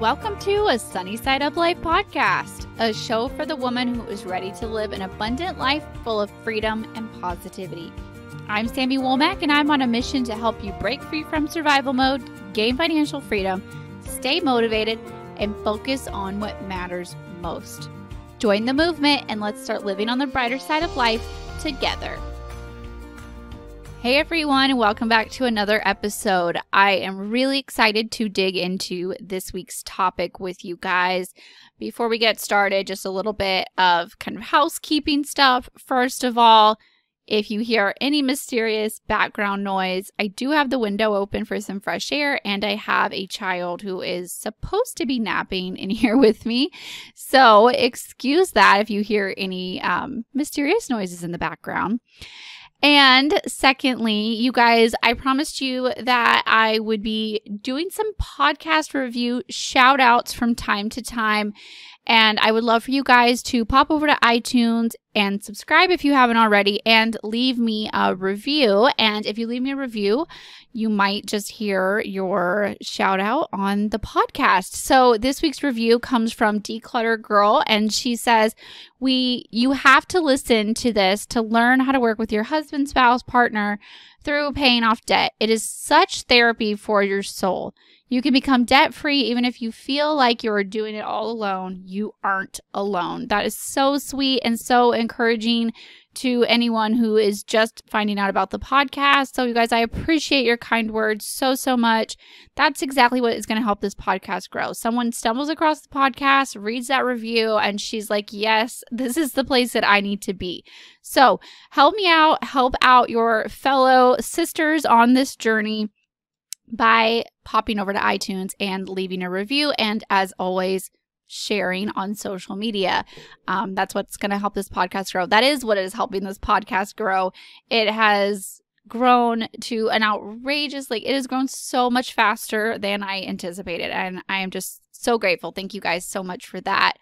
Welcome to a Sunny Side Up Life podcast, a show for the woman who is ready to live an abundant life full of freedom and positivity. I'm Sammy Womack, and I'm on a mission to help you break free from survival mode, gain financial freedom, stay motivated, and focus on what matters most. Join the movement, and let's start living on the brighter side of life together. Hey everyone, welcome back to another episode. I am really excited to dig into this week's topic with you guys. Before we get started, just a little bit of kind of housekeeping stuff. First of all, if you hear any mysterious background noise, I do have the window open for some fresh air, and I have a child who is supposed to be napping in here with me. So excuse that if you hear any um, mysterious noises in the background. And secondly, you guys, I promised you that I would be doing some podcast review shout outs from time to time. And I would love for you guys to pop over to iTunes and subscribe if you haven't already and leave me a review. And if you leave me a review, you might just hear your shout out on the podcast. So this week's review comes from Declutter Girl and she says, "We you have to listen to this to learn how to work with your husband, spouse, partner through paying off debt. It is such therapy for your soul. You can become debt-free even if you feel like you are doing it all alone. You aren't alone." That is so sweet and so encouraging to anyone who is just finding out about the podcast. So, you guys, I appreciate your kind words so, so much. That's exactly what is going to help this podcast grow. Someone stumbles across the podcast, reads that review, and she's like, yes, this is the place that I need to be. So, help me out, help out your fellow sisters on this journey by popping over to iTunes and leaving a review. And as always, sharing on social media. Um, that's what's going to help this podcast grow. That is what is helping this podcast grow. It has grown to an outrageous, like, it has grown so much faster than I anticipated. And I am just so grateful. Thank you guys so much for that.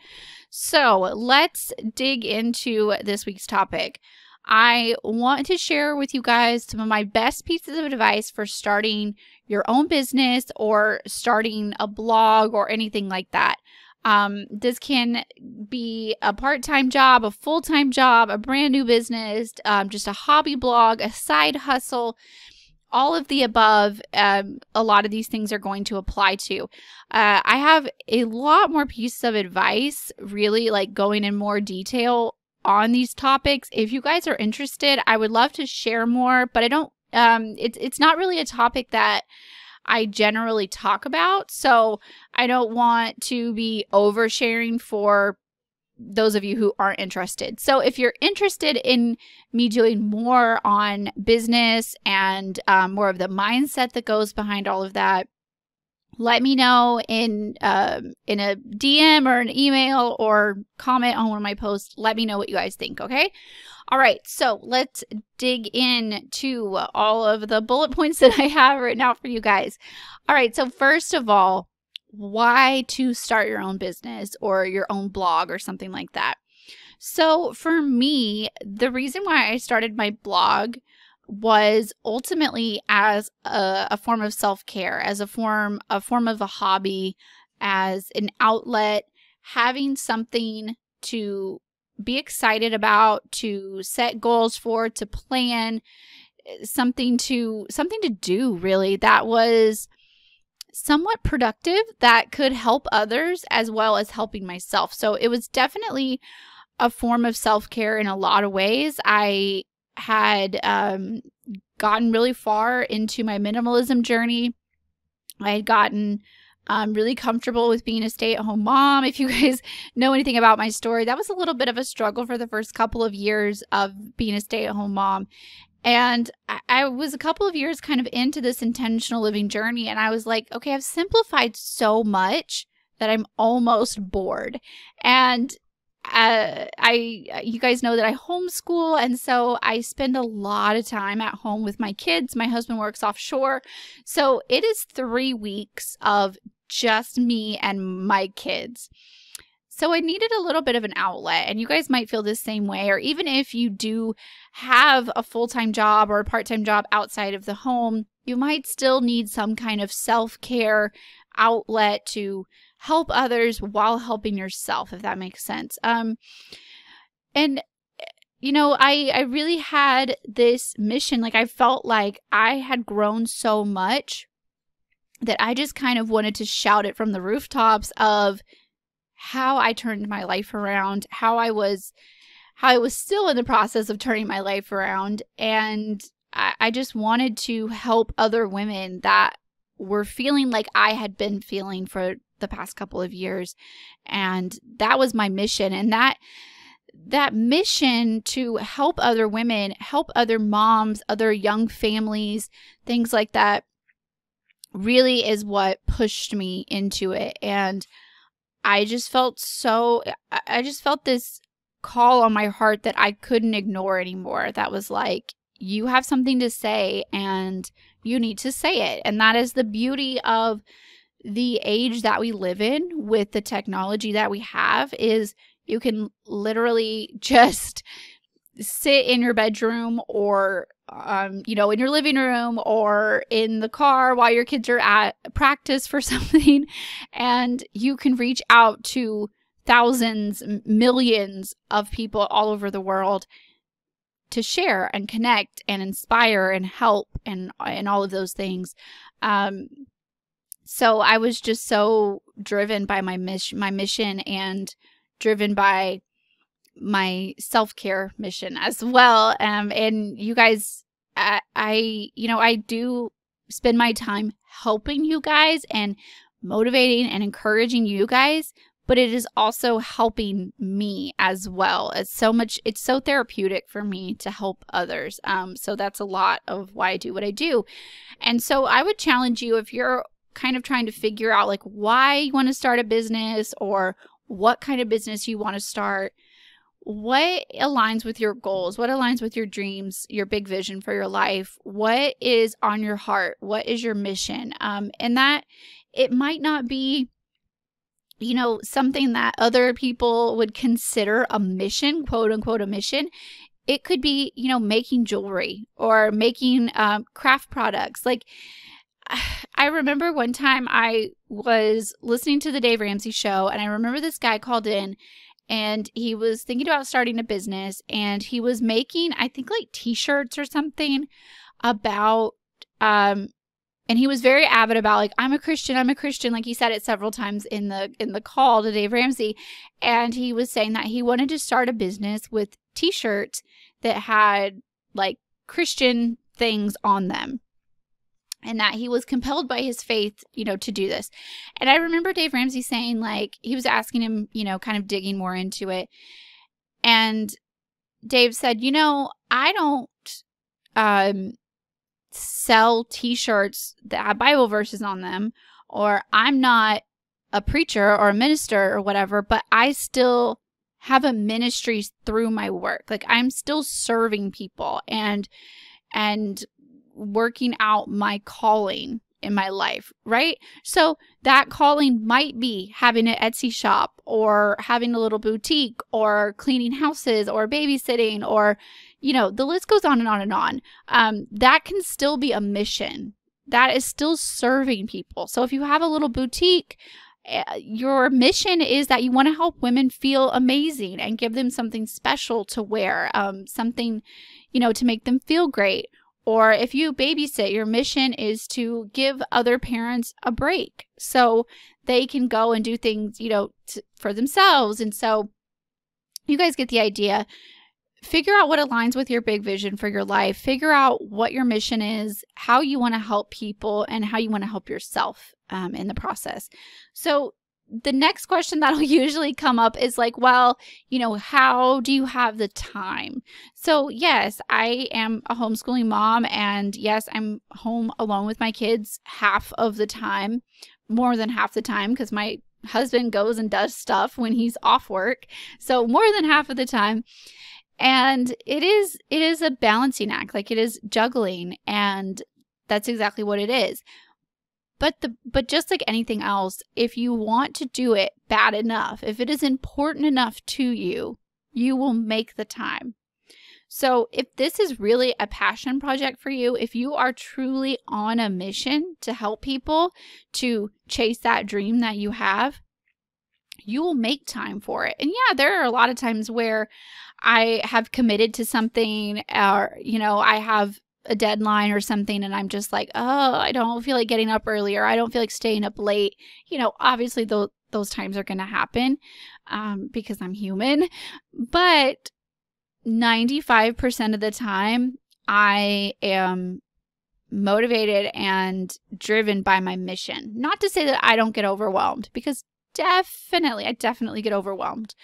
So let's dig into this week's topic. I want to share with you guys some of my best pieces of advice for starting your own business or starting a blog or anything like that. Um, this can be a part time job, a full time job, a brand new business, um, just a hobby blog, a side hustle, all of the above. Um, a lot of these things are going to apply to. Uh, I have a lot more pieces of advice, really like going in more detail on these topics. If you guys are interested, I would love to share more, but I don't, um, it's, it's not really a topic that I generally talk about. So I don't want to be oversharing for those of you who aren't interested. So if you're interested in me doing more on business and um, more of the mindset that goes behind all of that, let me know in uh, in a DM or an email or comment on one of my posts. Let me know what you guys think. Okay. All right, so let's dig in to all of the bullet points that I have written out for you guys. All right, so first of all, why to start your own business or your own blog or something like that. So, for me, the reason why I started my blog was ultimately as a, a form of self-care, as a form a form of a hobby, as an outlet, having something to be excited about, to set goals for, to plan eh, something to something to do really that was somewhat productive that could help others as well as helping myself. So it was definitely a form of self-care in a lot of ways. I had um, gotten really far into my minimalism journey. I had gotten I'm really comfortable with being a stay at home mom. If you guys know anything about my story, that was a little bit of a struggle for the first couple of years of being a stay at home mom. And I was a couple of years kind of into this intentional living journey, and I was like, okay, I've simplified so much that I'm almost bored. And uh, I uh, you guys know that I homeschool, and so I spend a lot of time at home with my kids. My husband works offshore, so it is three weeks of just me and my kids. So I needed a little bit of an outlet, and you guys might feel the same way, or even if you do have a full time job or a part time job outside of the home, you might still need some kind of self care outlet to help others while helping yourself, if that makes sense. Um, and you know, I I really had this mission. Like I felt like I had grown so much that I just kind of wanted to shout it from the rooftops of how I turned my life around, how I was how I was still in the process of turning my life around. And I, I, just wanted to help other women that were feeling like I had been feeling for the past couple of years and that was my mission and that that mission to help other women, help other moms, other young families, things like that really is what pushed me into it and I just felt so I just felt this call on my heart that I couldn't ignore anymore. That was like you have something to say and you need to say it. And that is the beauty of the age that we live in with the technology that we have is you can literally just sit in your bedroom or um, you know in your living room or in the car while your kids are at practice for something and you can reach out to thousands millions of people all over the world to share and connect and inspire and help and and all of those things um, so I was just so driven by my mission, my mission, and driven by my self care mission as well. Um, and you guys, I, I, you know, I do spend my time helping you guys and motivating and encouraging you guys, but it is also helping me as well. It's so much, it's so therapeutic for me to help others. Um, so that's a lot of why I do what I do. And so I would challenge you if you're kind of trying to figure out like why you want to start a business or what kind of business you want to start, what aligns with your goals, what aligns with your dreams, your big vision for your life, what is on your heart, what is your mission. Um, and that it might not be you know, something that other people would consider a mission, quote unquote, a mission. It could be, you know, making jewelry or making um, craft products. Like, I remember one time I was listening to the Dave Ramsey show, and I remember this guy called in and he was thinking about starting a business and he was making, I think, like t shirts or something about, um, and he was very avid about like i'm a christian i'm a christian like he said it several times in the in the call to dave ramsey and he was saying that he wanted to start a business with t-shirts that had like christian things on them and that he was compelled by his faith, you know, to do this. And I remember Dave Ramsey saying, like, he was asking him, you know, kind of digging more into it. And Dave said, you know, I don't um, sell t shirts that have uh, Bible verses on them, or I'm not a preacher or a minister or whatever, but I still have a ministry through my work. Like, I'm still serving people. And, and working out my calling in my life, right? So that calling might be having an Etsy shop or having a little boutique or cleaning houses or babysitting or, you know, the list goes on and on and on. Um, that can still be a mission that is still serving people. So if you have a little boutique, eh, your mission is that you want to help women feel amazing and give them something special to wear, um, something, you know, to make them feel great or if you babysit, your mission is to give other parents a break so they can go and do things, you know, t- for themselves. And so you guys get the idea. Figure out what aligns with your big vision for your life. Figure out what your mission is, how you want to help people, and how you want to help yourself um, in the process. So the next question that'll usually come up is like, well, you know, how do you have the time? So, yes, I am a homeschooling mom, and yes, I'm home alone with my kids half of the time, more than half the time, because my husband goes and does stuff when he's off work. So, more than half of the time. And it is it is a balancing act. Like it is juggling and that's exactly what it is. But the but just like anything else, if you want to do it bad enough, if it is important enough to you, you will make the time. So, if this is really a passion project for you, if you are truly on a mission to help people to chase that dream that you have, you will make time for it. And yeah, there are a lot of times where I have committed to something or, you know, I have a deadline or something and I'm just like, oh, I don't feel like getting up earlier. I don't feel like staying up late. You know, obviously those those times are going to happen um, because I'm human, but 95% of the time I am motivated and driven by my mission. Not to say that I don't get overwhelmed because definitely I definitely get overwhelmed.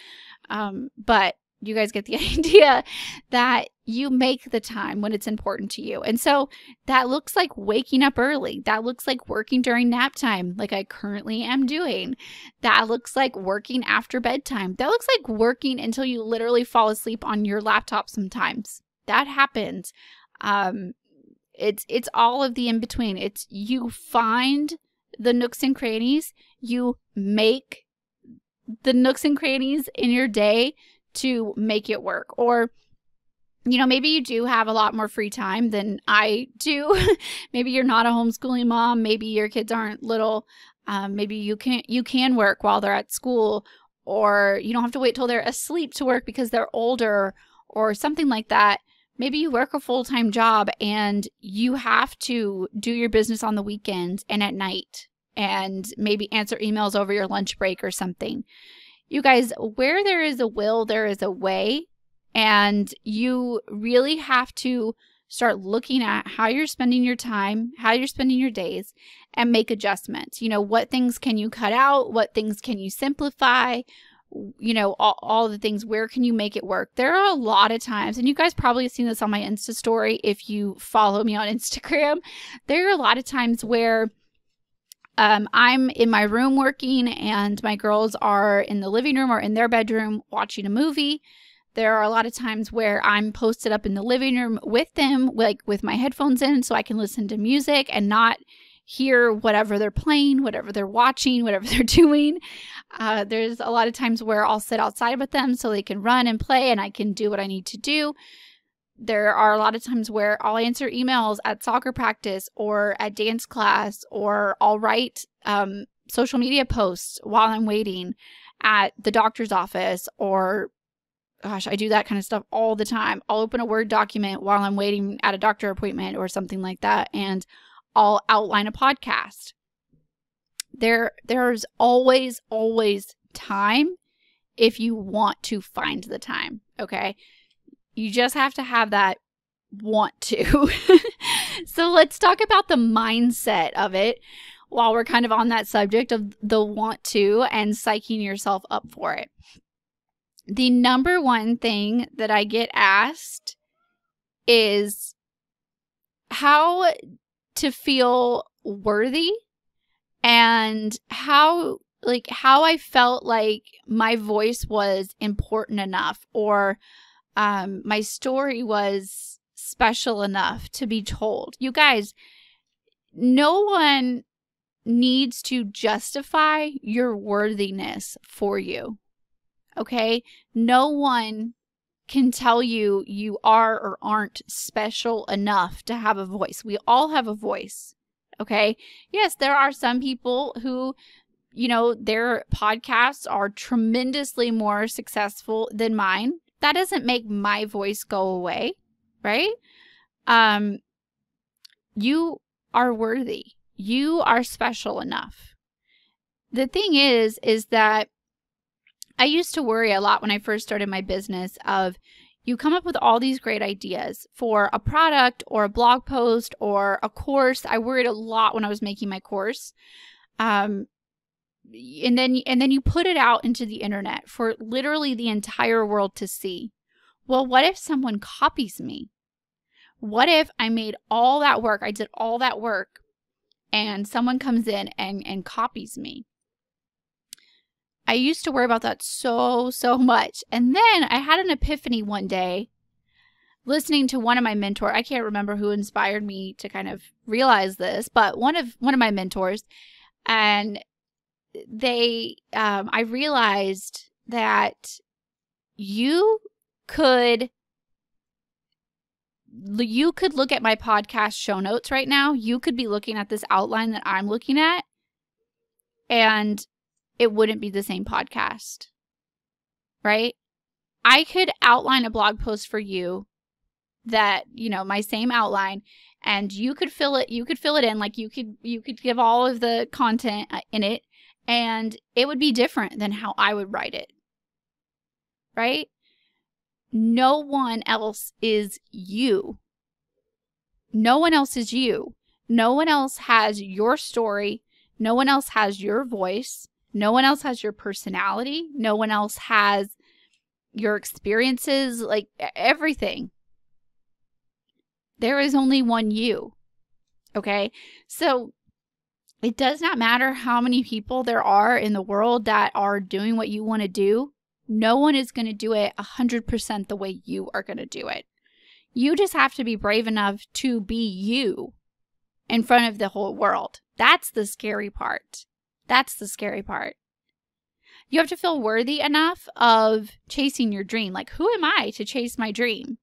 Um, but you guys get the idea that you make the time when it's important to you. And so that looks like waking up early. That looks like working during nap time, like I currently am doing. That looks like working after bedtime. That looks like working until you literally fall asleep on your laptop sometimes. That happens. Um, it's it's all of the in between. It's you find the nooks and crannies, you make the nooks and crannies in your day to make it work or you know, maybe you do have a lot more free time than I do. maybe you're not a homeschooling mom. Maybe your kids aren't little. Um, maybe you can you can work while they're at school, or you don't have to wait till they're asleep to work because they're older, or something like that. Maybe you work a full time job and you have to do your business on the weekends and at night, and maybe answer emails over your lunch break or something. You guys, where there is a will, there is a way. And you really have to start looking at how you're spending your time, how you're spending your days, and make adjustments. You know, what things can you cut out? What things can you simplify? You know, all, all the things, where can you make it work? There are a lot of times, and you guys probably seen this on my Insta story if you follow me on Instagram. There are a lot of times where um, I'm in my room working, and my girls are in the living room or in their bedroom watching a movie. There are a lot of times where I'm posted up in the living room with them, like with my headphones in, so I can listen to music and not hear whatever they're playing, whatever they're watching, whatever they're doing. Uh, there's a lot of times where I'll sit outside with them so they can run and play and I can do what I need to do there are a lot of times where I'll answer emails at soccer practice or at dance class, or I'll write um, social media posts while I'm waiting at the doctor's office, or gosh, I do that kind of stuff all the time. I'll open a Word document while I'm waiting at a doctor appointment or something like that, and I'll outline a podcast. There, there's always, always time if you want to find the time. Okay. You just have to have that want to. so let's talk about the mindset of it while we're kind of on that subject of the want to and psyching yourself up for it. The number one thing that I get asked is how to feel worthy and how like how I felt like my voice was important enough or um, my story was special enough to be told. You guys, no one needs to justify your worthiness for you. Okay? No one can tell you you are or aren't special enough to have a voice. We all have a voice. Okay? Yes, there are some people who you know, their podcasts are tremendously more successful than mine that doesn't make my voice go away, right? Um, you are worthy. You are special enough. The thing is, is that I used to worry a lot when I first started my business of you come up with all these great ideas for a product or a blog post or a course. I worried a lot when I was making my course. Um, and then and then you put it out into the internet for literally the entire world to see. Well, what if someone copies me? What if I made all that work? I did all that work and someone comes in and and copies me. I used to worry about that so so much. And then I had an epiphany one day listening to one of my mentors. I can't remember who inspired me to kind of realize this, but one of one of my mentors and they um, I realized that you could you could look at my podcast show notes right now. You could be looking at this outline that I'm looking at and it wouldn't be the same podcast. Right? I could outline a blog post for you that, you know, my same outline and you could fill it you could fill it in like you could you could give all of the content uh, in it and it would be different than how I would write it. Right? No one else is you. No one else is you. No one else has your story. No one else has your voice. No one else has your personality. No one else has your experiences, like everything. There is only one you. Okay. So it does not matter how many people there are in the world that are doing what you want to do. No one is going to do it 100% the way you are going to do it. You just have to be brave enough to be you in front of the whole world. That's the scary part. That's the scary part. You have to feel worthy enough of chasing your dream. Like, who am I to chase my dream?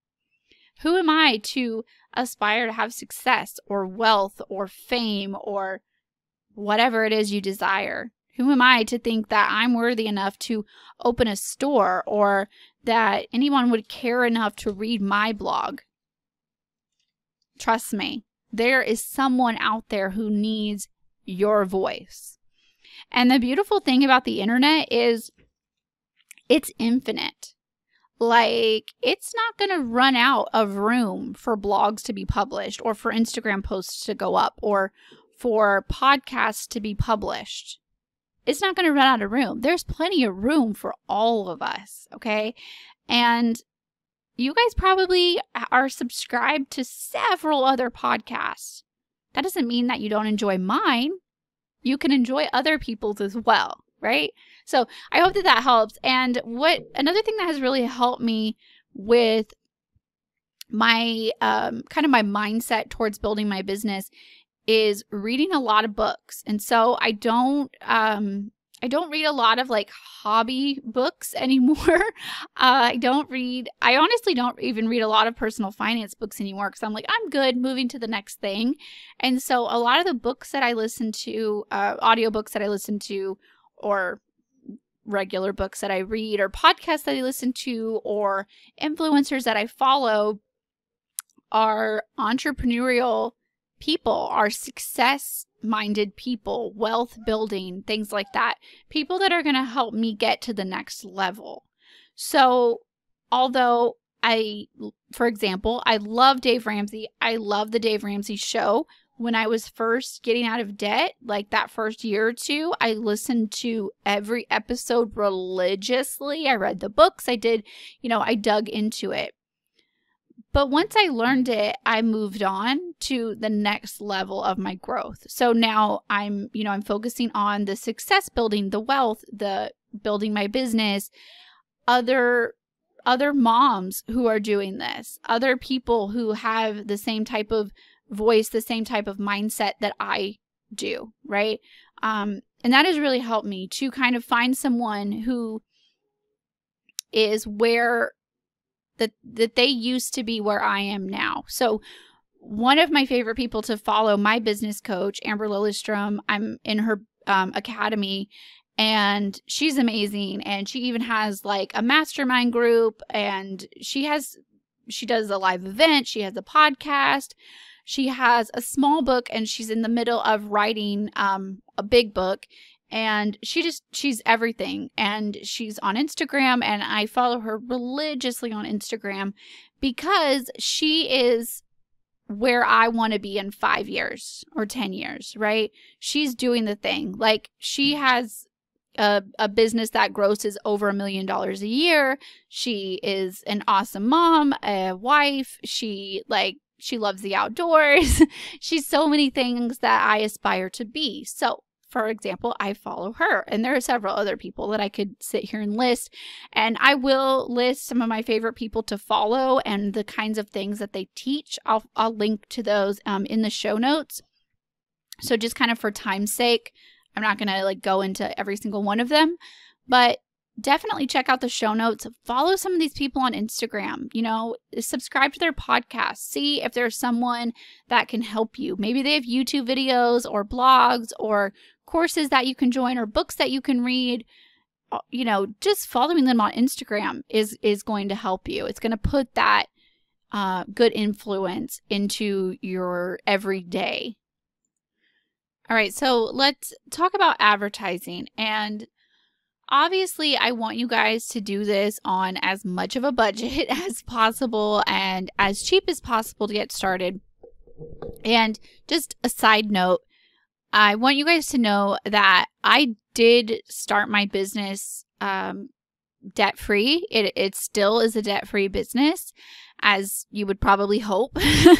Who am I to aspire to have success or wealth or fame or whatever it is you desire. Who am I to think that I'm worthy enough to open a store or that anyone would care enough to read my blog? Trust me, there is someone out there who needs your voice. And the beautiful thing about the internet is it's infinite. Like, it's not going to run out of room for blogs to be published or for Instagram posts to go up or for podcasts to be published. It's not going to run out of room. There's plenty of room for all of us, okay? And you guys probably are subscribed to several other podcasts. That doesn't mean that you don't enjoy mine. You can enjoy other people's as well, right? So I hope that that helps. And what another thing that has really helped me with my um, kind of my mindset towards building my business is reading a lot of books. And so I don't um I don't read a lot of like hobby books anymore. Uh, I don't read, I honestly don't even read a lot of personal finance books anymore because I'm like, I'm good, moving to the next thing. And so a lot of the books that I listen to, uh, audiobooks that I listen to, or regular books that I read, or podcasts that I listen to, or influencers that I follow are entrepreneurial people are success minded people, wealth building, things like that. People that are going to help me get to the next level. So, although I, for example, I love Dave Ramsey, I love the Dave Ramsey show. When I was first getting out of debt, like that first year or two, I listened to every episode religiously. I read the books, I did, you know, I dug into it but once I learned it, I moved on to the next level of my growth. So now I'm, you know, I'm focusing on the success building, the wealth, the building my business, other other moms who are doing this, other people who have the same type of voice, the same type of mindset that I do, right? Um, and that has really helped me to kind of find someone who is where that that they used to be where I am now. So one of my favorite people to follow, my business coach, Amber Lillistrom, I'm in her um, academy and she's amazing. And she even has like a mastermind group and she has, she does a live event. She has a podcast. She has a small book and she's in the middle of writing um, a big book and she just she's everything and she's on Instagram and I follow her religiously on Instagram because she is where I want to be in 5 years or 10 years, right? She's doing the thing. Like she has a, a business that grosses over a million dollars a year. She is an awesome mom, a wife. She like she loves the outdoors. she's so many things that I aspire to be. So for example, I follow her. And there are several other people that I could sit here and list. And I will list some of my favorite people to follow and the kinds of things that they teach. I'll, I'll link to those um, in the show notes. So, just kind of for time's sake, I'm not going to like go into every single one of them, but definitely check out the show notes. Follow some of these people on Instagram, you know, subscribe to their podcast. See if there's someone that can help you. Maybe they have YouTube videos or blogs or courses that you can join or books that you can read uh, you know just following them on instagram is is going to help you it's going to put that uh, good influence into your everyday all right so let's talk about advertising and obviously i want you guys to do this on as much of a budget as possible and as cheap as possible to get started and just a side note I want you guys to know that I did start my business um, debt free. It, it still is a debt free business, as you would probably hope.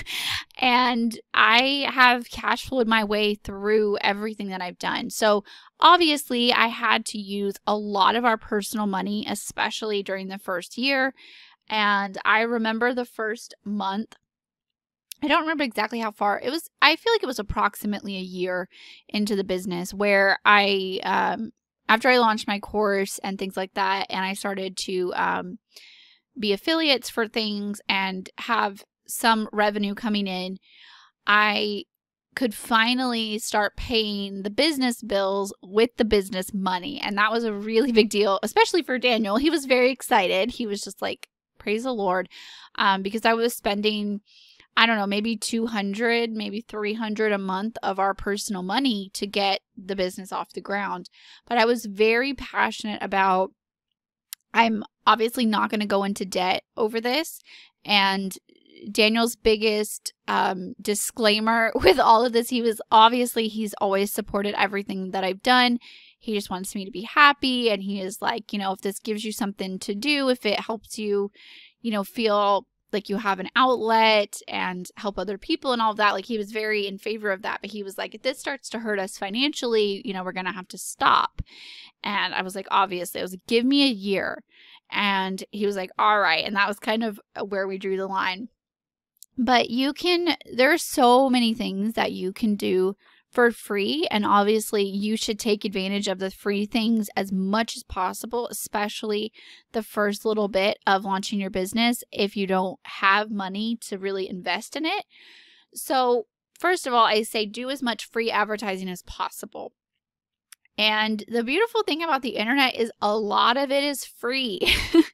and I have cash flowed my way through everything that I've done. So obviously, I had to use a lot of our personal money, especially during the first year. And I remember the first month I don't remember exactly how far it was. I feel like it was approximately a year into the business where I, um, after I launched my course and things like that, and I started to um, be affiliates for things and have some revenue coming in, I could finally start paying the business bills with the business money. And that was a really big deal, especially for Daniel. He was very excited. He was just like, praise the Lord, um, because I was spending I don't know, maybe 200, maybe 300 a month of our personal money to get the business off the ground. But I was very passionate about I'm obviously not going to go into debt over this and Daniel's biggest um, disclaimer with all of this, he was obviously, he's always supported everything that I've done. He just wants me to be happy. And he is like, you know, if this gives you something to do, if it helps you, you know, feel like you have an outlet and help other people and all of that. Like he was very in favor of that, but he was like, if this starts to hurt us financially, you know, we're gonna have to stop. And I was like, obviously, I was like, give me a year. And he was like, all right. And that was kind of uh, where we drew the line. But you can, there are so many things that you can do for free. And obviously, you should take advantage of the free things as much as possible, especially the first little bit of launching your business if you don't have money to really invest in it. So, first of all, I say do as much free advertising as possible. And the beautiful thing about the internet is a lot of it is free.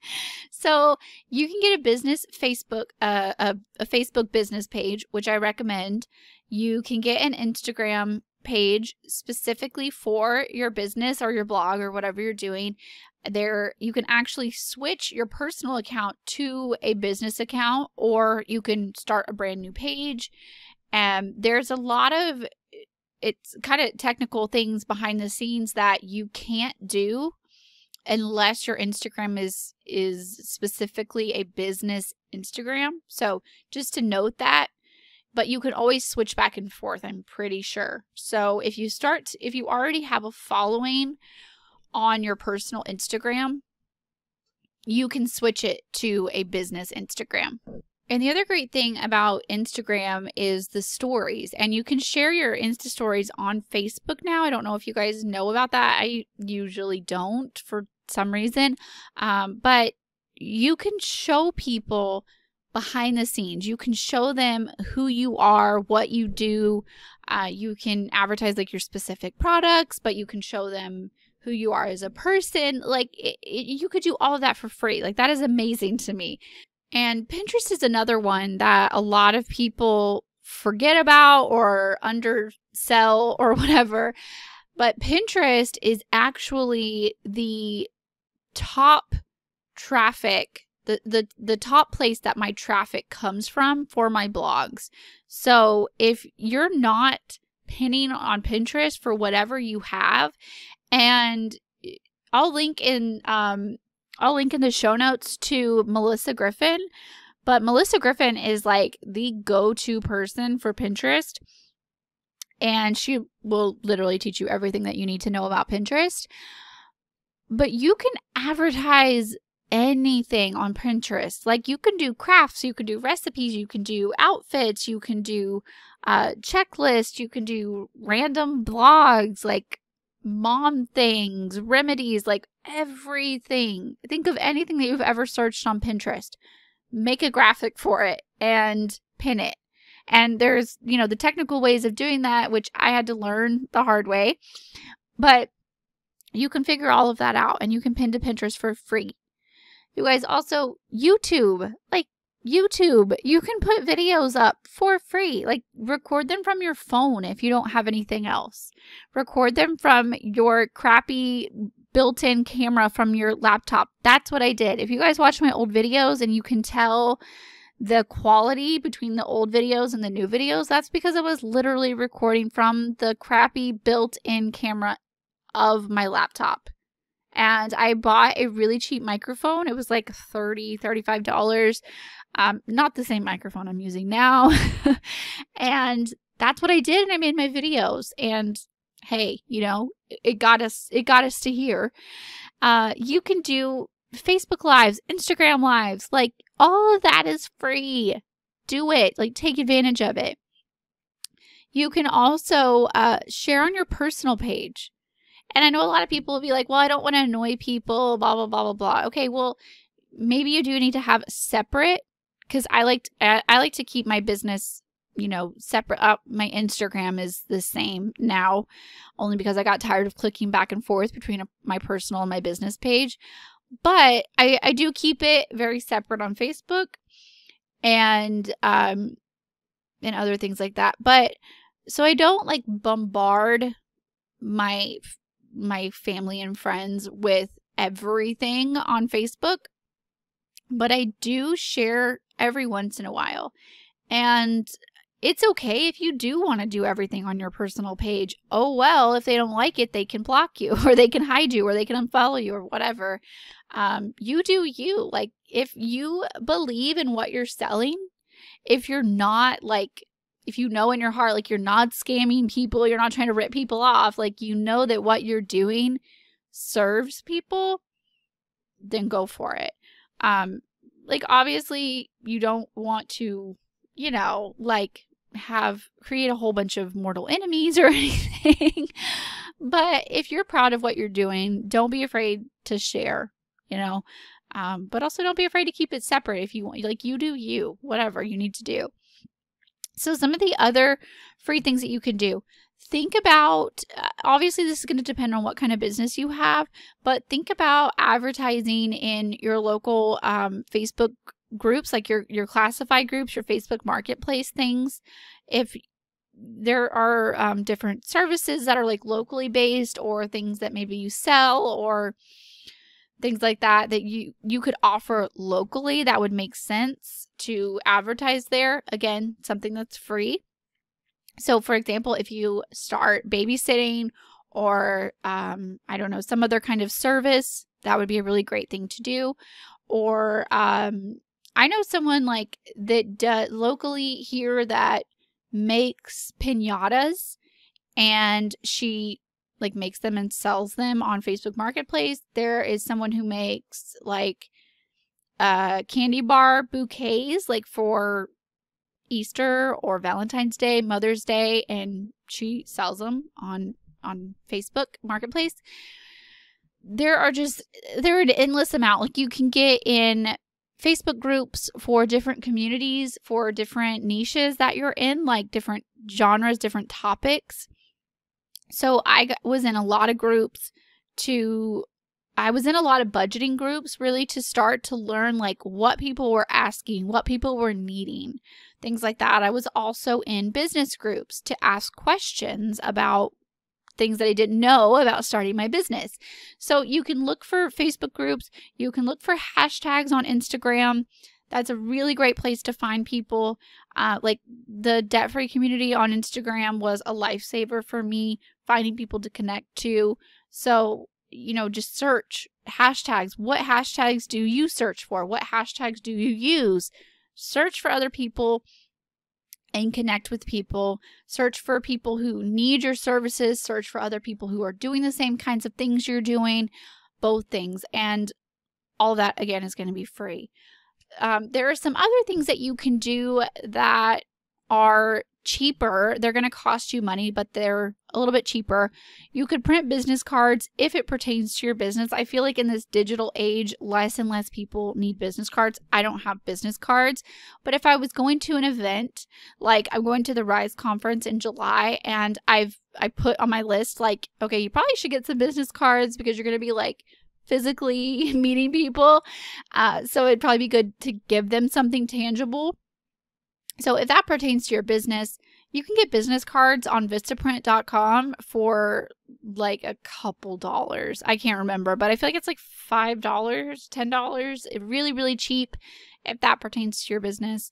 so you can get a business Facebook, uh, a, a, Facebook business page, which I recommend you can get an Instagram page specifically for your business or your blog or whatever you're doing there you can actually switch your personal account to a business account or you can start a brand new page and um, there's a lot of it's kind of technical things behind the scenes that you can't do unless your Instagram is is specifically a business Instagram. So just to note that but you can always switch back and forth, I'm pretty sure. So if you start, if you already have a following on your personal Instagram, you can switch it to a business Instagram. And the other great thing about Instagram is the stories, and you can share your Insta stories on Facebook now. I don't know if you guys know about that. I usually don't for some reason, um, but you can show people behind the scenes. You can show them who you are, what you do. Uh, you can advertise like your specific products, but you can show them who you are as a person. Like it, it, you could do all of that for free. Like that is amazing to me. And Pinterest is another one that a lot of people forget about or undersell or whatever. But Pinterest is actually the top traffic the the the top place that my traffic comes from for my blogs. So if you're not pinning on Pinterest for whatever you have and eh, I'll link in um I'll link in the show notes to Melissa Griffin, but Melissa Griffin is like the go-to person for Pinterest and she will literally teach you everything that you need to know about Pinterest. But you can advertise anything on Pinterest. Like you can do crafts, you can do recipes, you can do outfits, you can do uh, checklists, you can do random blogs, like mom things, remedies, like everything. Think of anything that you've ever searched on Pinterest. Make a graphic for it and pin it. And there's, you know, the technical ways of doing that, which I had to learn the hard way. But you can figure all of that out and you can pin to Pinterest for free. You guys also YouTube, like YouTube, you can put videos up for free. Like record them from your phone if you don't have anything else. Record them from your crappy built in camera from your laptop. That's what I did. If you guys watch my old videos and you can tell the quality between the old videos and the new videos, that's because I was literally recording from the crappy built in camera of my laptop and I bought a really cheap microphone. It was like $30, $35. Um, not the same microphone I'm using now. and that's what I did. And I made my videos. And hey, you know, it got us, it got us to here. Uh, you can do Facebook lives, Instagram lives, like all of that is free. Do it, like take advantage of it. You can also uh, share on your personal page. And I know a lot of people will be like, well, I don't want to annoy people, blah, blah, blah, blah, blah. Okay, well, maybe you do need to have separate because I like I, I like to keep my business you know separate up uh, my instagram is the same now only because i got tired of clicking back and forth between a, my personal and my business page but i i do keep it very separate on facebook and um and other things like that but so i don't like bombard my my family and friends with everything on Facebook, but I do share every once in a while. And it's okay if you do want to do everything on your personal page. Oh, well, if they don't like it, they can block you or they can hide you or they can unfollow you or whatever. Um, you do you. Like, if you believe in what you're selling, if you're not like if you know in your heart like you're not scamming people, you're not trying to rip people off, like you know that what you're doing serves people, then go for it. Um like obviously you don't want to, you know, like have create a whole bunch of mortal enemies or anything. but if you're proud of what you're doing, don't be afraid to share, you know. Um, but also don't be afraid to keep it separate if you want like you do you, whatever you need to do. So, some of the other free things that you can do think about uh, obviously this is going to depend on what kind of business you have but think about advertising in your local um, facebook groups like your your classified groups your facebook marketplace things if there are um, different services that are like locally based or things that maybe you sell or things like that that you you could offer locally that would make sense to advertise there again something that's free so for example if you start babysitting or um, i don't know some other kind of service that would be a really great thing to do or um, i know someone like that does locally here that makes piñatas and she like makes them and sells them on Facebook Marketplace. There is someone who makes like uh candy bar bouquets like for Easter or Valentine's Day, Mother's Day, and she sells them on on Facebook Marketplace. There are just there are an endless amount. Like you can get in Facebook groups for different communities, for different niches that you're in, like different genres, different topics. So I was in a lot of groups to I was in a lot of budgeting groups really to start to learn like what people were asking, what people were needing, things like that. I was also in business groups to ask questions about things that I didn't know about starting my business. So you can look for Facebook groups, you can look for hashtags on Instagram. That's a really great place to find people. Uh, like the debt free community on Instagram was a lifesaver for me, finding people to connect to. So, you know, just search hashtags. What hashtags do you search for? What hashtags do you use? Search for other people and connect with people. Search for people who need your services. Search for other people who are doing the same kinds of things you're doing, both things. And all that, again, is going to be free um, there are some other things that you can do that are cheaper. They're going to cost you money, but they're a little bit cheaper. You could print business cards if it pertains to your business. I feel like in this digital age, less and less people need business cards. I don't have business cards, but if I was going to an event, like I'm going to the Rise conference in July and I've I put on my list like, okay, you probably should get some business cards because you're going to be like physically meeting people. Uh, so it'd probably be good to give them something tangible. So if that pertains to your business, you can get business cards on vistaprint.com for like a couple dollars. I can't remember, but I feel like it's like $5, $10. It really, really cheap if that pertains to your business.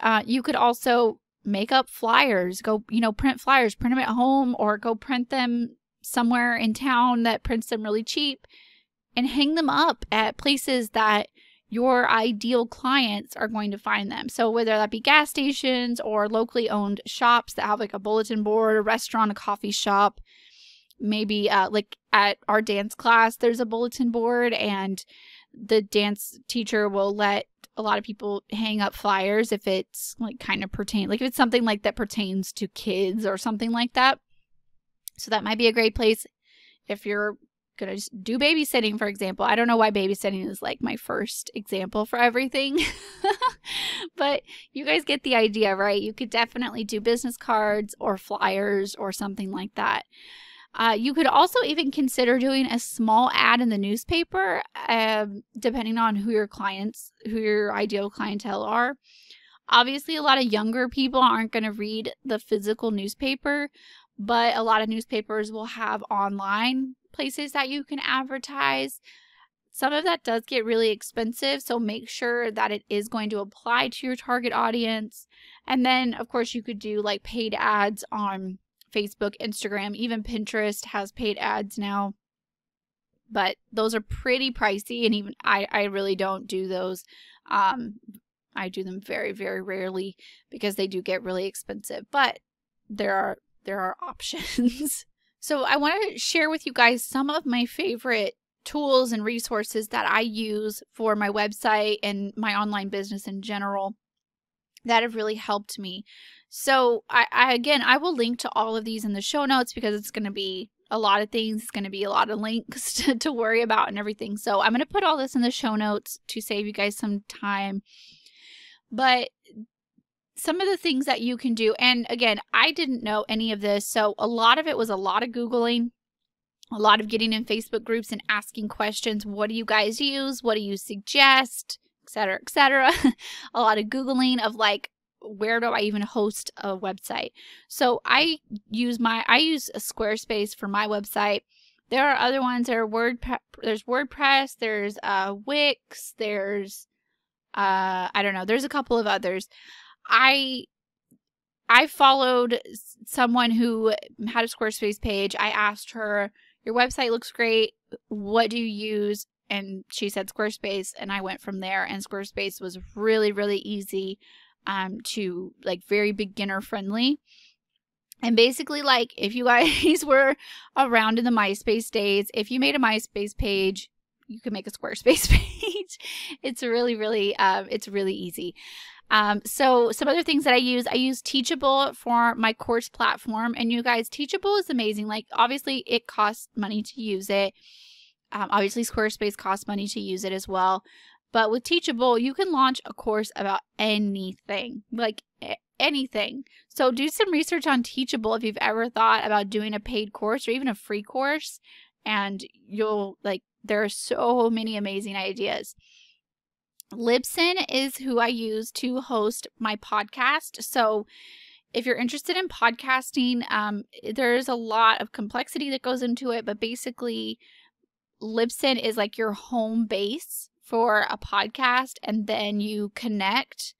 Uh, you could also make up flyers, go, you know, print flyers, print them at home or go print them somewhere in town that prints them really cheap and hang them up at places that your ideal clients are going to find them. So, whether that be gas stations or locally owned shops that have like a bulletin board, a restaurant, a coffee shop, maybe uh, like at our dance class, there's a bulletin board, and the dance teacher will let a lot of people hang up flyers if it's like kind of pertain, like if it's something like that pertains to kids or something like that. So, that might be a great place if you're could I just do babysitting, for example? I don't know why babysitting is like my first example for everything, but you guys get the idea, right? You could definitely do business cards or flyers or something like that. Uh, you could also even consider doing a small ad in the newspaper, um, depending on who your clients, who your ideal clientele are. Obviously, a lot of younger people aren't going to read the physical newspaper, but a lot of newspapers will have online places that you can advertise. Some of that does get really expensive, so make sure that it is going to apply to your target audience. And then, of course, you could do like paid ads on Facebook, Instagram, even Pinterest has paid ads now. But those are pretty pricey, and even I, I really don't do those. Um, I do them very, very rarely because they do get really expensive. But there are there are options. So, I want to share with you guys some of my favorite tools and resources that I use for my website and my online business in general that have really helped me. So, I, I again, I will link to all of these in the show notes because it's going to be a lot of things. It's going to be a lot of links to, to worry about and everything. So, I'm going to put all this in the show notes to save you guys some time. But some of the things that you can do, and again, I didn't know any of this. So a lot of it was a lot of Googling, a lot of getting in Facebook groups and asking questions. What do you guys use? What do you suggest? Et cetera, et cetera. a lot of Googling of like, where do I even host a website? So I use my, I use a Squarespace for my website. There are other ones. There are Word, there's WordPress, there's uh, Wix, there's, uh, I don't know, there's a couple of others. I I followed someone who had a Squarespace page. I asked her, "Your website looks great. What do you use?" And she said Squarespace, and I went from there. And Squarespace was really, really easy um, to like very beginner friendly. And basically, like if you guys were around in the MySpace days, if you made a MySpace page, you can make a Squarespace page. it's really, really, um, it's really easy. Um, so some other things that I use, I use Teachable for my course platform. And you guys, Teachable is amazing. Like obviously it costs money to use it. Um, obviously Squarespace costs money to use it as well. But with Teachable, you can launch a course about anything, like anything. So do some research on Teachable if you've ever thought about doing a paid course or even a free course. And you'll like, there are so many amazing ideas. Libsyn is who I use to host my podcast. So if you're interested in podcasting, um, there's a lot of complexity that goes into it, but basically, Libsyn is like your home base for a podcast, and then you connect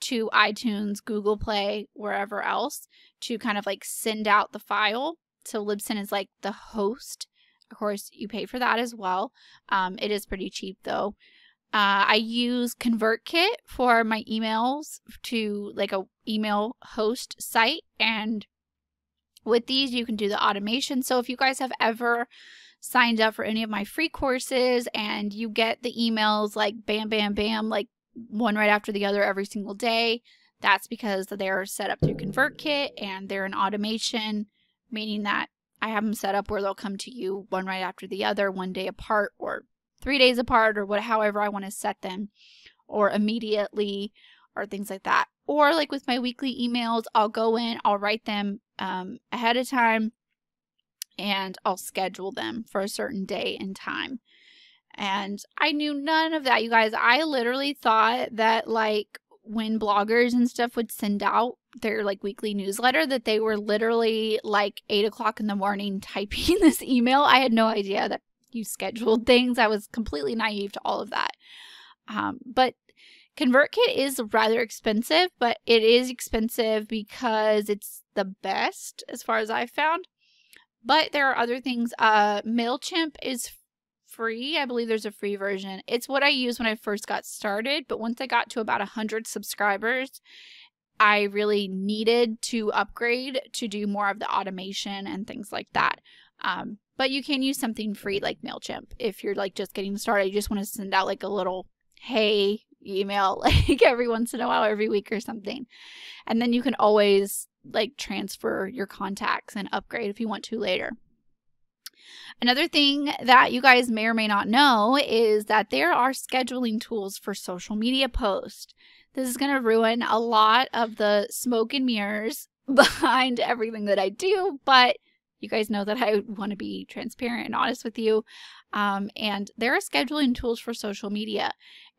to iTunes, Google Play, wherever else to kind of like send out the file. So Libsyn is like the host. Of course, you pay for that as well. Um, it is pretty cheap though. Uh, I use ConvertKit for my emails to like a email host site, and with these you can do the automation. So if you guys have ever signed up for any of my free courses and you get the emails like bam, bam, bam, like one right after the other every single day, that's because they're set up through ConvertKit and they're an automation, meaning that I have them set up where they'll come to you one right after the other, one day apart, or three days apart or what, however I want to set them, or immediately, or things like that. Or like with my weekly emails, I'll go in, I'll write them um, ahead of time, and I'll schedule them for a certain day and time. And I knew none of that, you guys. I literally thought that like when bloggers and stuff would send out their like weekly newsletter that they were literally like eight o'clock in the morning typing this email. I had no idea that you scheduled things. I was completely naive to all of that. Um, but ConvertKit is rather expensive, but it is expensive because it's the best as far as I've found. But there are other things. Uh, MailChimp is free. I believe there's a free version. It's what I used when I first got started, but once I got to about 100 subscribers, I really needed to upgrade to do more of the automation and things like that. Um, but you can use something free like MailChimp if you're like just getting started. You just want to send out like a little hey email like every once in a while, every week or something. And then you can always like transfer your contacts and upgrade if you want to later. Another thing that you guys may or may not know is that there are scheduling tools for social media posts. This is going to ruin a lot of the smoke and mirrors behind everything that I do, but you guys know that I want to be transparent and honest with you. Um, and there are scheduling tools for social media.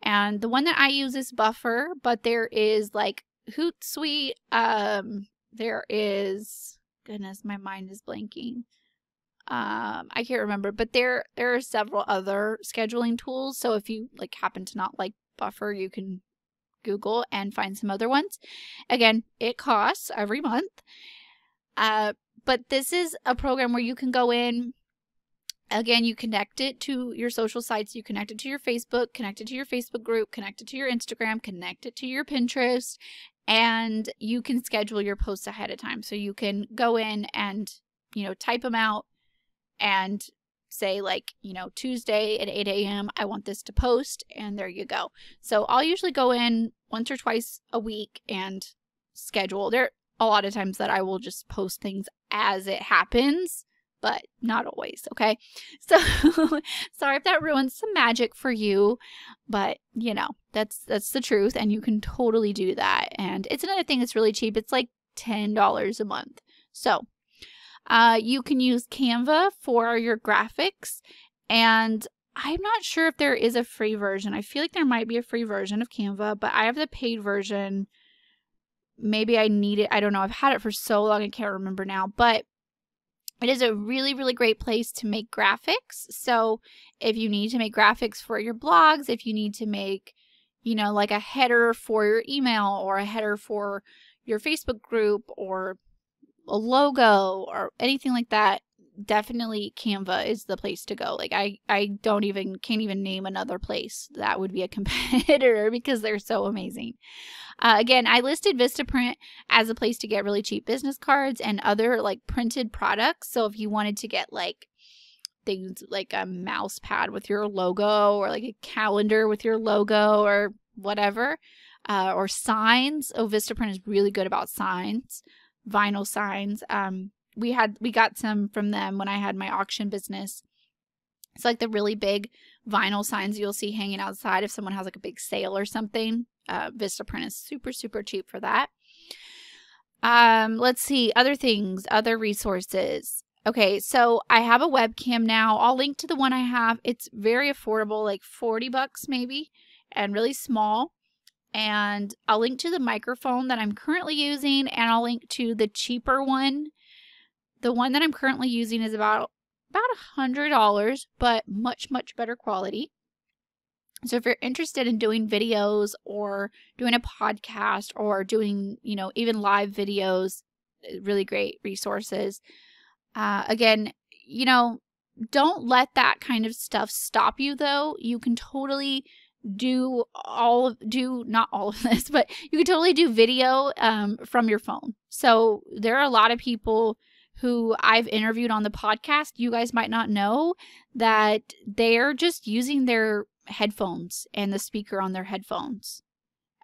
And the one that I use is Buffer, but there is like Hootsuite. Um, there is, goodness, my mind is blanking um i can't remember but there there are several other scheduling tools so if you like happen to not like buffer you can google and find some other ones again it costs every month uh but this is a program where you can go in again you connect it to your social sites you connect it to your facebook connect it to your facebook group connect it to your instagram connect it to your pinterest and you can schedule your posts ahead of time so you can go in and you know type them out and say like you know tuesday at 8 a.m i want this to post and there you go so i'll usually go in once or twice a week and schedule there a lot of times that I will just post things as it happens, but not always. Okay. So sorry if that ruins some magic for you, but you know, that's that's the truth. And you can totally do that. And it's another thing that's really cheap. It's like $10 a month. So uh, you can use Canva for your graphics. And I'm not sure if there is a free version. I feel like there might be a free version of Canva, but I have the paid version maybe I need it. I don't know. I've had it for so long, I can't remember now, but it is a really, really great place to make graphics. So if you need to make graphics for your blogs, if you need to make, you know, like a header for your email or a header for your Facebook group or a logo or anything like that, definitely Canva is the place to go. Like I I don't even can't even name another place that would be a competitor because they're so amazing. Uh, again, I listed Vistaprint as a place to get really cheap business cards and other like printed products. So if you wanted to get like things like a mouse pad with your logo or like a calendar with your logo or whatever uh, or signs oh vistaprint is really good about signs vinyl signs um, we had we got some from them when I had my auction business. It's like the really big vinyl signs you'll see hanging outside if someone has like a big sale or something. Uh, Vistaprint is super super cheap for that. Um, let's see other things, other resources. Okay, so I have a webcam now. I'll link to the one I have. It's very affordable, like 40 bucks maybe, and really small. And I'll link to the microphone that I'm currently using, and I'll link to the cheaper one the one that I'm currently using is about about a hundred dollars, but much much better quality. So if you're interested in doing videos or doing a podcast or doing you know even live videos, eh, really great resources. Uh, again, you know, don't let that kind of stuff stop you though. You can totally do all of do not all of this but you can totally do video um, from your phone so there are a lot of people who I've interviewed on the podcast, you guys might not know that they're just using their headphones and the speaker on their headphones.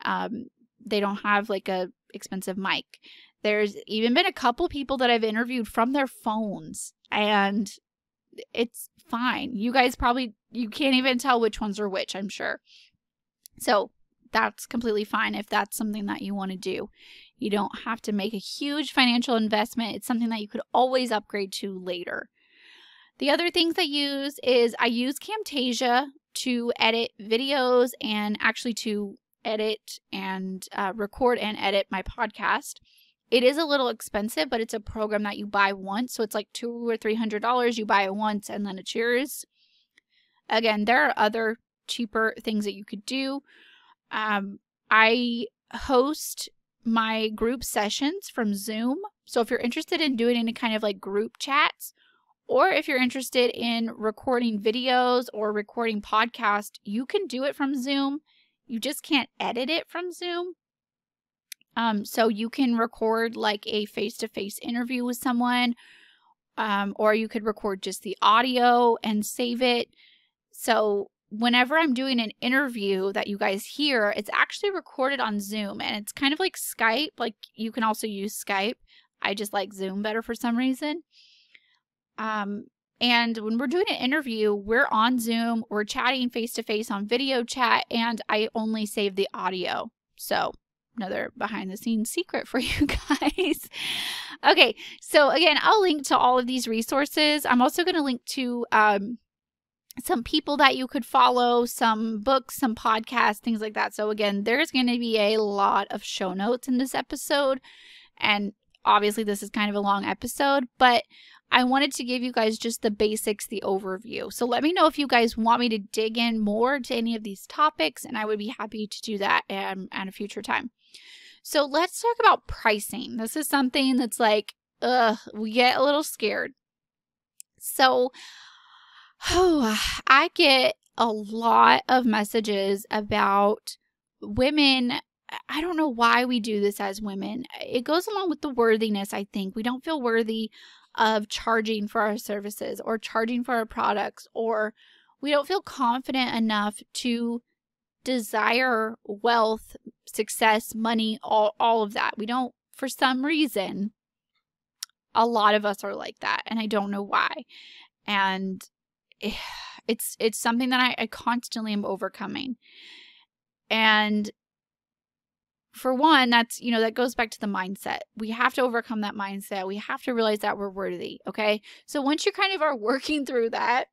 Um, they don't have like a expensive mic. There's even been a couple people that I've interviewed from their phones and it's fine. You guys probably you can't even tell which ones are which, I'm sure. So, that's completely fine if that's something that you want to do. You don't have to make a huge financial investment. It's something that you could always upgrade to later. The other things I use is I use Camtasia to edit videos and actually to edit and uh, record and edit my podcast. It is a little expensive, but it's a program that you buy once. So it's like two or three hundred dollars. You buy it once and then it's yours. Again, there are other cheaper things that you could do. Um, I host my group sessions from Zoom. So if you're interested in doing any kind of like group chats, or if you're interested in recording videos or recording podcast, you can do it from Zoom. You just can't edit it from Zoom. Um, so you can record like a face-to-face -face interview with someone, um, or you could record just the audio and save it. So whenever I'm doing an interview that you guys hear, it's actually recorded on Zoom and it's kind of like Skype. Like you can also use Skype. I just like Zoom better for some reason. Um, and when we're doing an interview, we're on Zoom, we're chatting face to face on video chat, and I only save the audio. So, another behind the scenes secret for you guys. okay, so again, I'll link to all of these resources. I'm also going to link to um, some people that you could follow, some books, some podcasts, things like that. So, again, there's going to be a lot of show notes in this episode. And obviously, this is kind of a long episode, but I wanted to give you guys just the basics, the overview. So, let me know if you guys want me to dig in more to any of these topics, and I would be happy to do that and um, at a future time. So, let's talk about pricing. This is something that's like, ugh, we get a little scared. So, Oh, I get a lot of messages about women. I don't know why we do this as women. It goes along with the worthiness, I think. We don't feel worthy of charging for our services or charging for our products, or we don't feel confident enough to desire wealth, success, money, all, all of that. We don't, for some reason, a lot of us are like that, and I don't know why. And Eh, it's it's something that I, I constantly am overcoming. And for one, that's, you know, that goes back to the mindset. We have to overcome that mindset. We have to realize that we're worthy. Okay. So once you kind of are working through that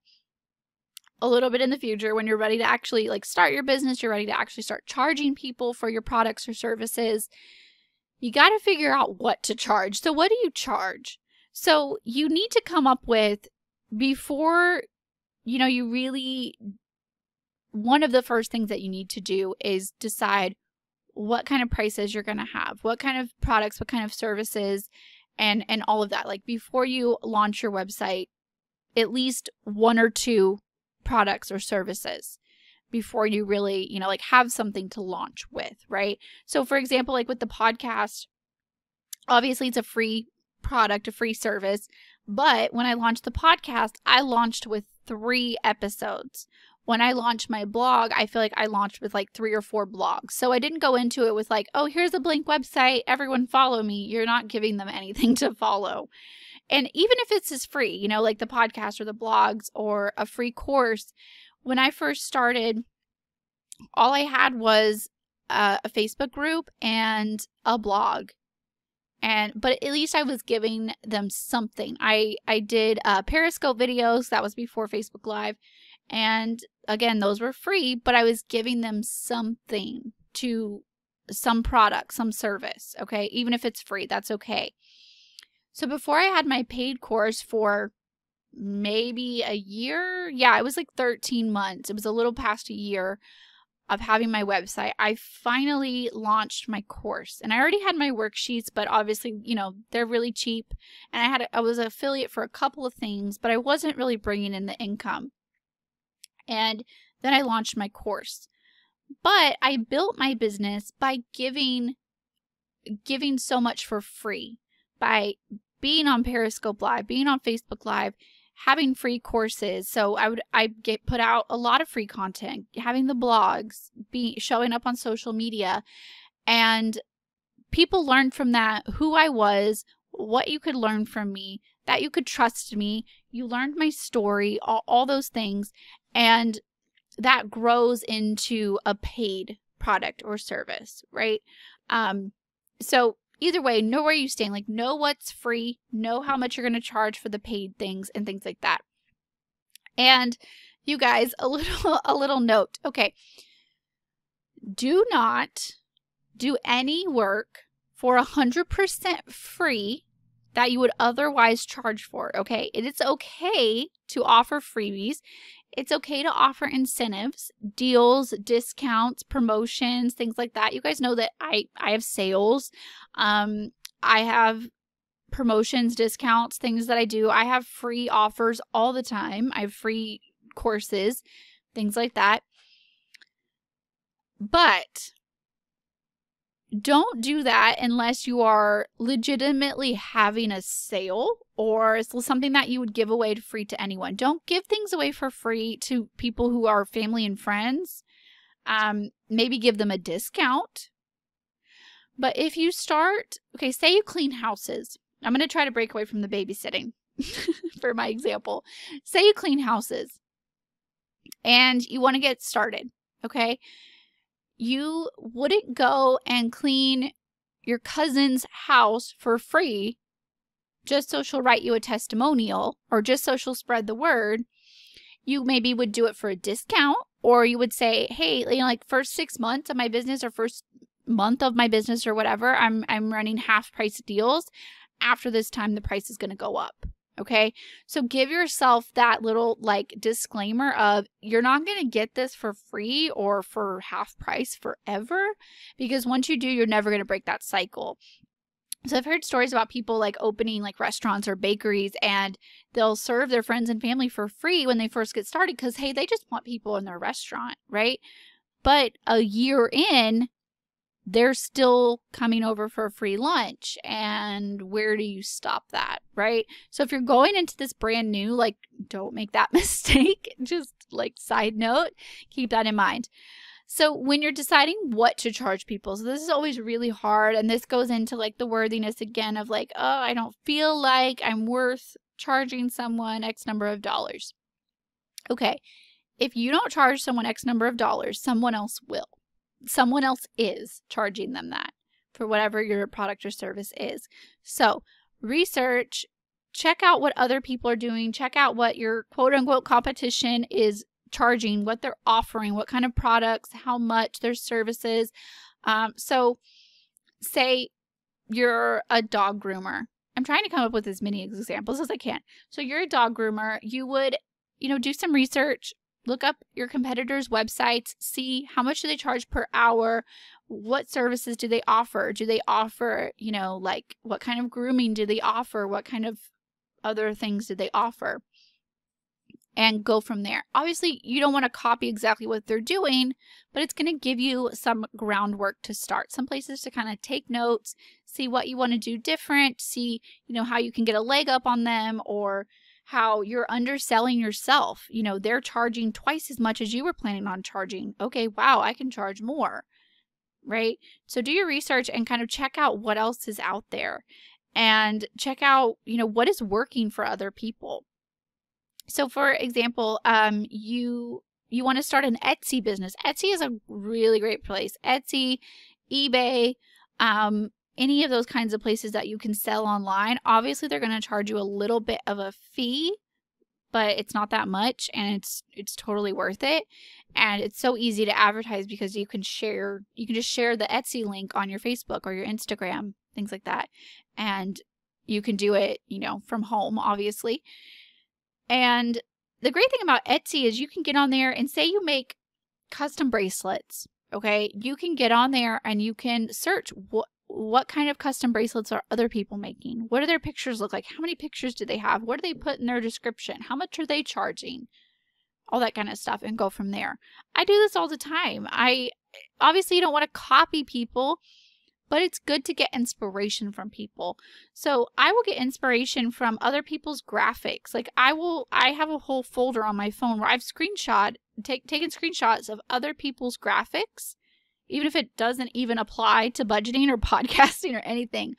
a little bit in the future, when you're ready to actually like start your business, you're ready to actually start charging people for your products or services, you got to figure out what to charge. So, what do you charge? So, you need to come up with before you know, you really, one of the first things that you need to do is decide what kind of prices you're going to have, what kind of products, what kind of services, and and all of that. Like before you launch your website, at least one or two products or services before you really, you know, like have something to launch with, right? So for example, like with the podcast, obviously it's a free product, a free service, but when I launched the podcast, I launched with three episodes. When I launched my blog, I feel like I launched with like three or four blogs. So I didn't go into it with like, oh, here's a blank website. Everyone follow me. You're not giving them anything to follow. And even if it's as free, you know, like the podcast or the blogs or a free course, when I first started, all I had was uh, a Facebook group and a blog and but at least i was giving them something i i did uh, periscope videos that was before facebook live and again those were free but i was giving them something to some product some service okay even if it's free that's okay so before i had my paid course for maybe a year yeah it was like 13 months it was a little past a year of having my website, I finally launched my course. And I already had my worksheets, but obviously, you know, they're really cheap. And I had I was an affiliate for a couple of things, but I wasn't really bringing in the income. And then I launched my course. But I built my business by giving giving so much for free, by being on Periscope Live, being on Facebook Live, having free courses. So I would I get put out a lot of free content, having the blogs, be showing up on social media, and people learned from that who I was, what you could learn from me, that you could trust me. You learned my story, all, all those things, and that grows into a paid product or service, right? Um, so either way, know where you stand. Like, know what's free, know how much you're going to charge for the paid things and things like that. And you guys, a little a little note. Okay. Do not do any work for 100% free that you would otherwise charge for. Okay. It is okay to offer freebies. It's okay to offer incentives, deals, discounts, promotions, things like that. You guys know that I I have sales. Um I have promotions, discounts, things that I do. I have free offers all the time. I have free courses, things like that. But don't do that unless you are legitimately having a sale or something that you would give away to free to anyone. Don't give things away for free to people who are family and friends. Um, maybe give them a discount. But if you start, okay, say you clean houses. I'm going to try to break away from the babysitting for my example. Say you clean houses and you want to get started, okay? you wouldn't go and clean your cousin's house for free just so she'll write you a testimonial or just so she'll spread the word. You maybe would do it for a discount, or you would say, Hey, you know, like first six months of my business or first month of my business or whatever, I'm I'm running half price deals. After this time the price is gonna go up. Okay. So give yourself that little like disclaimer of you're not going to get this for free or for half price forever because once you do, you're never going to break that cycle. So I've heard stories about people like opening like restaurants or bakeries and they'll serve their friends and family for free when they first get started because hey, they just want people in their restaurant, right? But a year in, they're still coming over for a free lunch and where do you stop that right so if you're going into this brand new like don't make that mistake just like side note keep that in mind so when you're deciding what to charge people so this is always really hard and this goes into like the worthiness again of like oh i don't feel like i'm worth charging someone x number of dollars okay if you don't charge someone x number of dollars someone else will someone else is charging them that for whatever your product or service is. So, research, check out what other people are doing, check out what your quote unquote competition is charging, what they're offering, what kind of products, how much, their services. Um, so, say you're a dog groomer. I'm trying to come up with as many examples as I can. So, you're a dog groomer, you would you know, do some research look up your competitors' websites, see how much do they charge per hour, what services do they offer? Do they offer, you know, like what kind of grooming do they offer? What kind of other things do they offer? And go from there. Obviously, you don't want to copy exactly what they're doing, but it's going to give you some groundwork to start, some places to kind of take notes, see what you want to do different, see, you know, how you can get a leg up on them or, how you're underselling yourself. You know, they're charging twice as much as you were planning on charging. Okay, wow, I can charge more. Right? So do your research and kind of check out what else is out there and check out, you know, what is working for other people. So for example, um you you want to start an Etsy business. Etsy is a really great place. Etsy, eBay, um any of those kinds of places that you can sell online, obviously they're going to charge you a little bit of a fee, but it's not that much and it's it's totally worth it. And it's so easy to advertise because you can share you can just share the Etsy link on your Facebook or your Instagram, things like that. And you can do it, you know, from home obviously. And the great thing about Etsy is you can get on there and say you make custom bracelets okay you can get on there and you can search what what kind of custom bracelets are other people making? What do their pictures look like? How many pictures do they have? What do they put in their description? How much are they charging? All that kind of stuff and go from there. I do this all the time. I obviously you don't want to copy people, but it's good to get inspiration from people. So I will get inspiration from other people's graphics. Like I will I have a whole folder on my phone where I've screenshot take taken screenshots of other people's graphics even if it doesn't even apply to budgeting or podcasting or anything.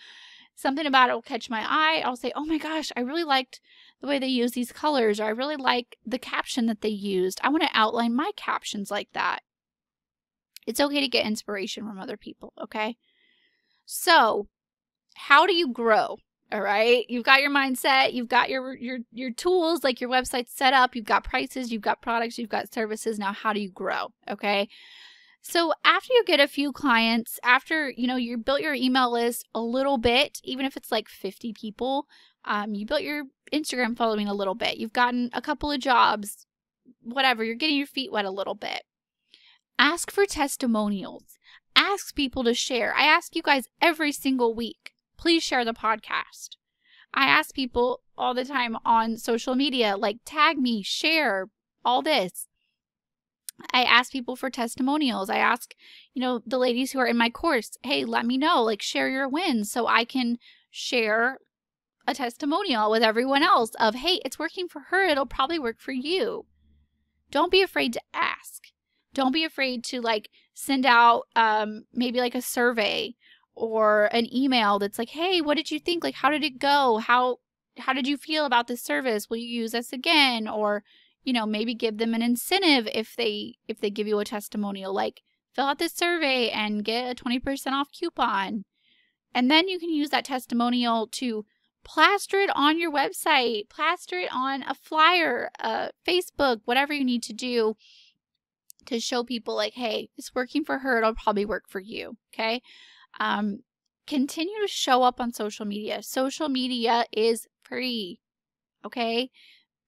Something about it will catch my eye. I'll say, oh my gosh, I really liked the way they use these colors, or I really like the caption that they used. I want to outline my captions like that. It's okay to get inspiration from other people, okay? So, how do you grow? All right. You've got your mindset, you've got your your your tools like your website set up, you've got prices, you've got products, you've got services. Now how do you grow? Okay? So after you get a few clients, after you know you built your email list a little bit, even if it's like 50 people, um, you built your Instagram following a little bit, you've gotten a couple of jobs, whatever, you're getting your feet wet a little bit. Ask for testimonials. Ask people to share. I ask you guys every single week, please share the podcast. I ask people all the time on social media, like tag me, share all this. I ask people for testimonials. I ask, you know, the ladies who are in my course, hey, let me know, like share your wins so I can share a testimonial with everyone else of, hey, it's working for her. It'll probably work for you. Don't be afraid to ask. Don't be afraid to like send out um, maybe like a survey or an email that's like, hey, what did you think? Like, how did it go? How, how did you feel about this service? Will you use us again? Or, you know, maybe give them an incentive if they if they give you a testimonial like fill out this survey and get a 20% off coupon. And then you can use that testimonial to plaster it on your website, plaster it on a flyer, a uh, Facebook, whatever you need to do to show people like, hey, it's working for her. It'll probably work for you. Okay. Um, continue to show up on social media. Social media is free. Okay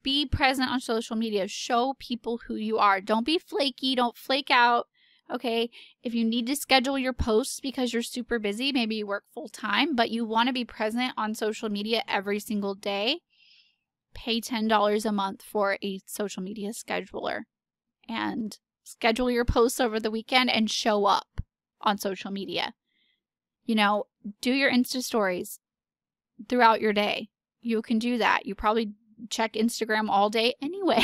be present on social media. Show people who you are. Don't be flaky. Don't flake out. Okay. If you need to schedule your posts because you're super busy, maybe you work full time, but you want to be present on social media every single day, pay $10 a month for a social media scheduler and schedule your posts over the weekend and show up on social media. You know, do your Insta stories throughout your day. You can do that. You probably check Instagram all day anyway.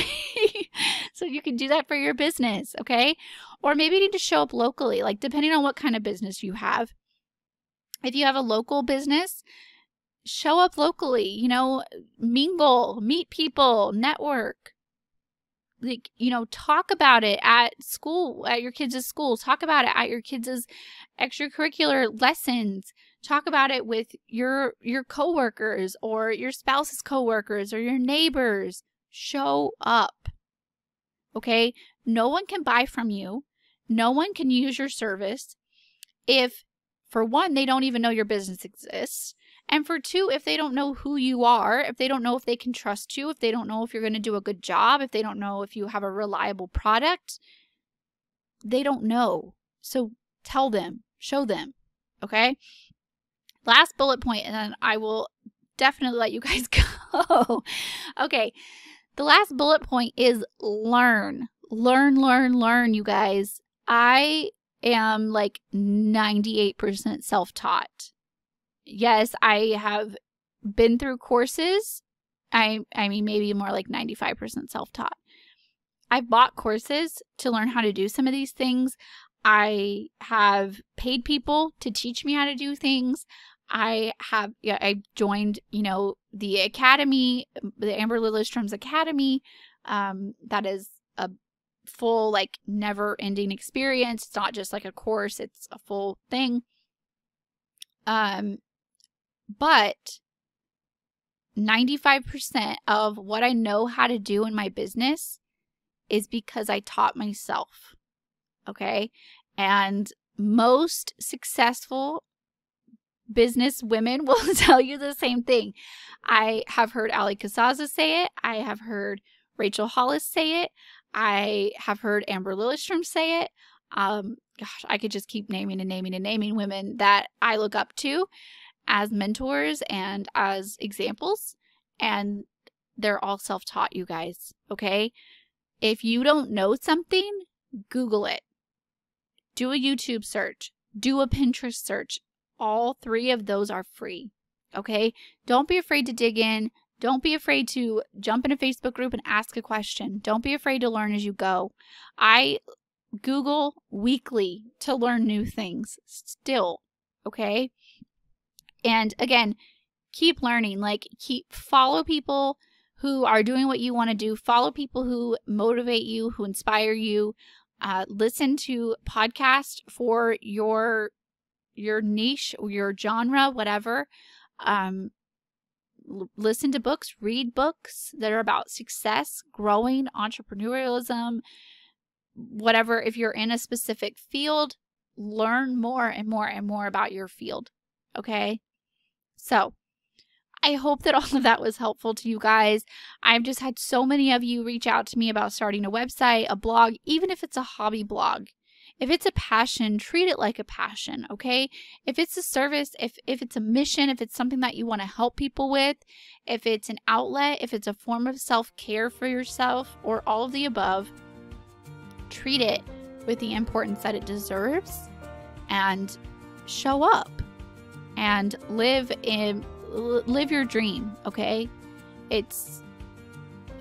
so you can do that for your business, okay? Or maybe you need to show up locally, like depending on what kind of business you have. If you have a local business, show up locally, you know, mingle, meet people, network. Like, you know, talk about it at school, at your kids' school, talk about it at your kids' extracurricular lessons talk about it with your your coworkers or your spouse's coworkers or your neighbors. Show up. Okay? No one can buy from you. No one can use your service if for one they don't even know your business exists, and for two if they don't know who you are, if they don't know if they can trust you, if they don't know if you're going to do a good job, if they don't know if you have a reliable product, they don't know. So tell them, show them. Okay? Last bullet point, and then I will definitely let you guys go. okay. The last bullet point is learn. Learn, learn, learn, you guys. I am like 98% self taught. Yes, I have been through courses. I I mean maybe more like 95% self-taught. I've bought courses to learn how to do some of these things. I have paid people to teach me how to do things. I have yeah, I joined, you know, the academy, the Amber Lillistrom's academy. Um, that is a full like never ending experience. It's not just like a course, it's a full thing. Um but 95% of what I know how to do in my business is because I taught myself. Okay? And most successful business women will tell you the same thing. I have heard Ali Casaza say it. I have heard Rachel Hollis say it. I have heard Amber Lillistrom say it. Um, gosh, I could just keep naming and naming and naming women that I look up to as mentors and as examples. And they're all self taught, you guys. Okay. If you don't know something, Google it. Do a YouTube search. Do a Pinterest search all three of those are free. Okay? Don't be afraid to dig in. Don't be afraid to jump in a Facebook group and ask a question. Don't be afraid to learn as you go. I Google weekly to learn new things still. Okay? And again, keep learning. Like keep follow people who are doing what you want to do. Follow people who motivate you, who inspire you. Uh, listen to podcasts for your your niche your genre whatever um, l- listen to books read books that are about success growing entrepreneurialism whatever if you're in a specific field learn more and more and more about your field okay so I hope that all of that was helpful to you guys. I've just had so many of you reach out to me about starting a website, a blog, even if it's a hobby blog. If it's a passion, treat it like a passion, okay? If it's a service, if if it's a mission, if it's something that you want to help people with, if it's an outlet, if it's a form of self-care for yourself or all of the above, treat it with the importance that it deserves and show up and live in live your dream, okay? It's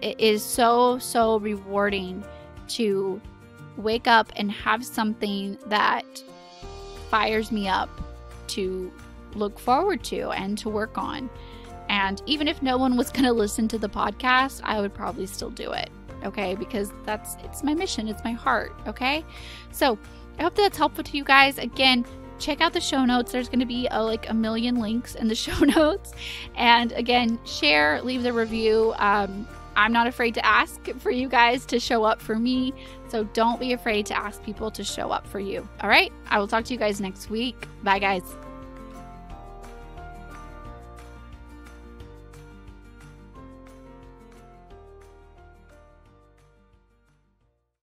it is so so rewarding to wake up and have something that fires me up to look forward to and to work on. And even if no one was going to listen to the podcast, I would probably still do it. Okay. Because that's, it's my mission, it's my heart. Okay. So I hope that's helpful to you guys. Again, check out the show notes. There's going to be a, uh, like a million links in the show notes. And again, share, leave the review. Um, I'm not afraid to ask for you guys to show up for me. So don't be afraid to ask people to show up for you. All right. I will talk to you guys next week. Bye, guys.